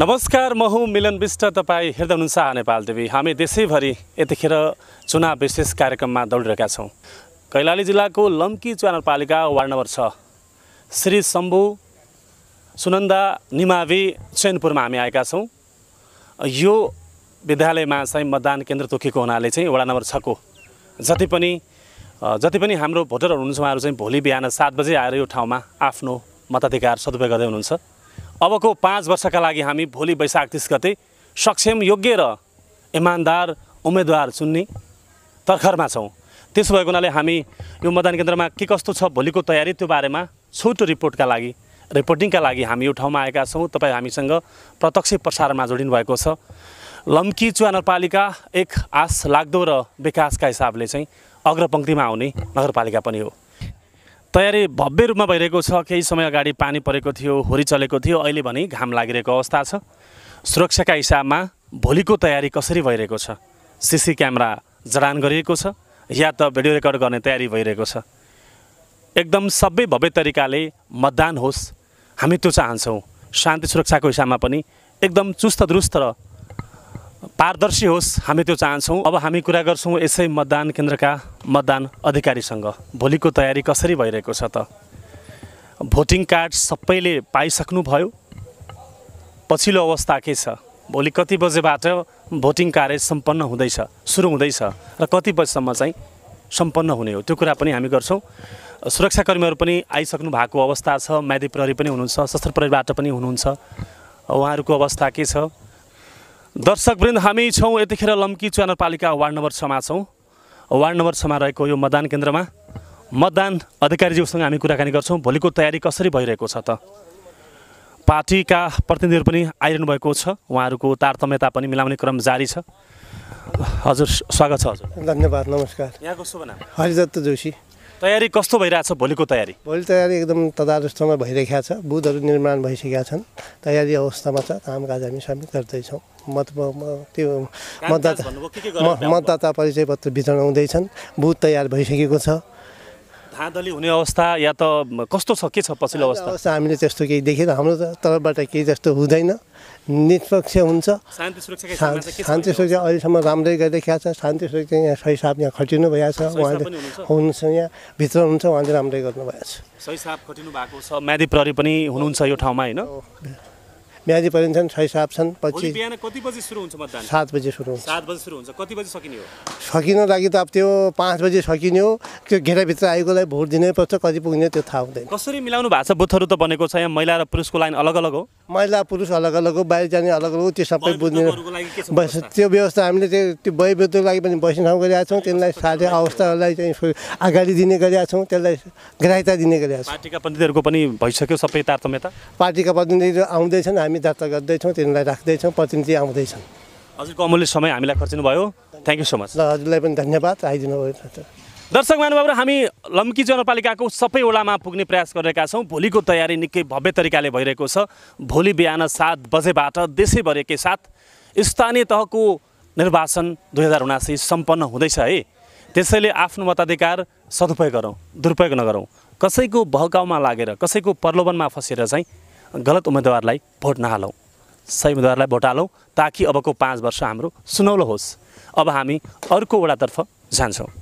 नमस्कार म हुँ मिलन विष्ट तपाईँ हेर्दै हुनुहुन्छ नेपाल देवी हामी देशैभरि यतिखेर चुनाव विशेष कार्यक्रममा दौडिरहेका छौँ कैलाली जिल्लाको लम्की नगरपालिका वार्ड नम्बर छ श्री शम्भु सुनन्दा निमावी चैनपुरमा हामी आएका छौँ यो विद्यालयमा चाहिँ मतदान केन्द्र तोकेको हुनाले चाहिँ वार्ड नम्बर छको जति पनि जति पनि हाम्रो भोटरहरू हुनुहुन्छ उहाँहरू चाहिँ भोलि बिहान सात बजे आएर यो ठाउँमा आफ्नो मताधिकार सदुपयोग गर्दै हुनुहुन्छ अबको पाँच वर्षका लागि हामी भोलि वैशाख तिस गते सक्षम योग्य र इमान्दार उम्मेदवार चुन्ने तर्खरमा छौँ त्यसो भएको हुनाले हामी यो मतदान केन्द्रमा के कस्तो छ भोलिको तयारी त्यो बारेमा छोटो रिपोर्टका लागि रिपोर्टिङका लागि हामी यो ठाउँमा आएका छौँ तपाईँ हामीसँग प्रत्यक्ष प्रसारणमा जोडिनु भएको छ लम्की चुवा नगरपालिका एक आश लाग्दो र विकासका हिसाबले चाहिँ अग्रपङ्क्तिमा आउने नगरपालिका पनि हो तयारी भव्य रूपमा भइरहेको छ केही समय अगाडि पानी परेको थियो होरी चलेको थियो अहिले भने घाम लागिरहेको अवस्था छ सुरक्षाका हिसाबमा भोलिको तयारी कसरी भइरहेको छ सिसी क्यामेरा जडान गरिएको छ या त भिडियो रेकर्ड गर्ने तयारी भइरहेको छ एकदम सबै भव्य तरिकाले मतदान होस् हामी त्यो चाहन्छौँ शान्ति सुरक्षाको हिसाबमा पनि एकदम चुस्त दुरुस्त र पारदर्शी होस् हामी त्यो चाहन्छौँ अब हामी कुरा गर्छौँ यसै मतदान केन्द्रका मतदान अधिकारीसँग भोलिको तयारी कसरी भइरहेको छ त भोटिङ कार्ड सबैले पाइसक्नुभयो पछिल्लो अवस्था के छ भोलि कति बजेबाट भोटिङ कार्य सम्पन्न हुँदैछ सुरु हुँदैछ र कति बजीसम्म चाहिँ सम्पन्न हुने हो त्यो कुरा पनि हामी गर्छौँ सुरक्षाकर्मीहरू पनि आइसक्नु भएको अवस्था छ म्यादी प्रहरी पनि हुनुहुन्छ सशस्त्र प्रहरीबाट पनि हुनुहुन्छ उहाँहरूको अवस्था के छ दर्शकवृन्द हामी छौँ यतिखेर लम्की नगरपालिका वार्ड नम्बर छमा छौँ वार्ड नम्बर छमा रहेको यो मतदान केन्द्रमा मतदान अधिकारीज्यूसँग हामी कुराकानी गर्छौँ भोलिको तयारी कसरी भइरहेको छ त पार्टीका प्रतिनिधिहरू पनि आइरहनु भएको छ उहाँहरूको तारतम्यता पनि मिलाउने क्रम जारी छ हजुर स्वागत छ हजुर धन्यवाद नमस्कार यहाँको शुभ नाम हरिदत्त जोशी तयारी कस्तो भइरहेछ भोलिको तयारी भोलि तयारी एकदम तदारुस्तमा भइरहेको छ बुधहरू निर्माण भइसकेका छन् तयारी अवस्थामा छ कामकाज हामी सबै गर्दैछौँ मत त्यो मतदाता मतदाता परिचय पत्र वितरण हुँदैछन् बुथ तयार भइसकेको छ धाँधली हुने अवस्था या त कस्तो छ के छ पछिल्लो अवस्था हामीले त्यस्तो केही देखेन हाम्रो तर्फबाट केही जस्तो हुँदैन निष्पक्ष हुन्छ शान्ति सुरक्षा अहिलेसम्म राम्रै गरिरहेको छ शान्ति सुरक्षा यहाँ सही साप यहाँ खटिनु भएको छ उहाँले हुनुहुन्छ यहाँ भित्र हुनुहुन्छ उहाँले राम्रै गर्नुभएको छ सही साप खटिनु भएको छ म्यादी प्रहरी पनि हुनुहुन्छ यो ठाउँमा होइन म्याजी परिन्छन् छ साप छन् पच्चिस कति सुरु सात बजी सुरु हुन्छ सकिन लागि त अब त्यो पाँच बजी सकिने हो त्यो घेराभित्र आएकोलाई भोट दिनैपर्छ कति पुग्ने त्यो थाहा हुँदैन कसरी मिलाउनु भएको छ बुथहरू त बनेको छ यहाँ महिला र पुरुषको लाइन अलग अलग हो महिला पुरुष अलग अलग हो बाहिर जाने अलग अलग हो त्यो सबै बुझ्दैन बस त्यो व्यवस्था हामीले त्यो त्यो वयवृद्धको लागि पनि बस्ने ठाउँ गरेका छौँ त्यसलाई साथै अवस्थालाई चाहिँ अगाडि दिने गरेका छौँ त्यसलाई ग्राह्यता दिने गरेका छौँ पार्टीका प्रतिनिधिहरूको पनि भइसक्यो सबै तारतम्यता पार्टीका प्रतिनिधिहरू आउँदैछन् हामी दर्ता गर्दैछौँ तिनीहरूलाई राख्दैछौँ प्रतिनिधि आउँदैछन् हजुरको अमूल्य समय हामीलाई खर्चिनु भयो थ्याङ्क यू सो मच ल हजुरलाई पनि धन्यवाद आइदिनु भयो दर्शक महानुभाव हामी लम्की जनपालिकाको सबै ओलामा पुग्ने प्रयास गरिरहेका छौँ भोलिको तयारी निकै भव्य तरिकाले भइरहेको छ भोलि बिहान सात बजेबाट देशैभरिकै साथ स्थानीय तहको निर्वाचन दुई हजार उनासी सम्पन्न हुँदैछ है त्यसैले आफ्नो मताधिकार सदुपयोग गरौँ दुरुपयोग नगरौँ कसैको बहकाउमा लागेर कसैको प्रलोभनमा फँसेर चाहिँ गलत उम्मेदवारलाई भोट नहालौँ सही उम्मेदवारलाई भोट हालौँ ताकि अबको पाँच वर्ष हाम्रो सुनौलो होस् अब हामी अर्को वडातर्फ जान्छौँ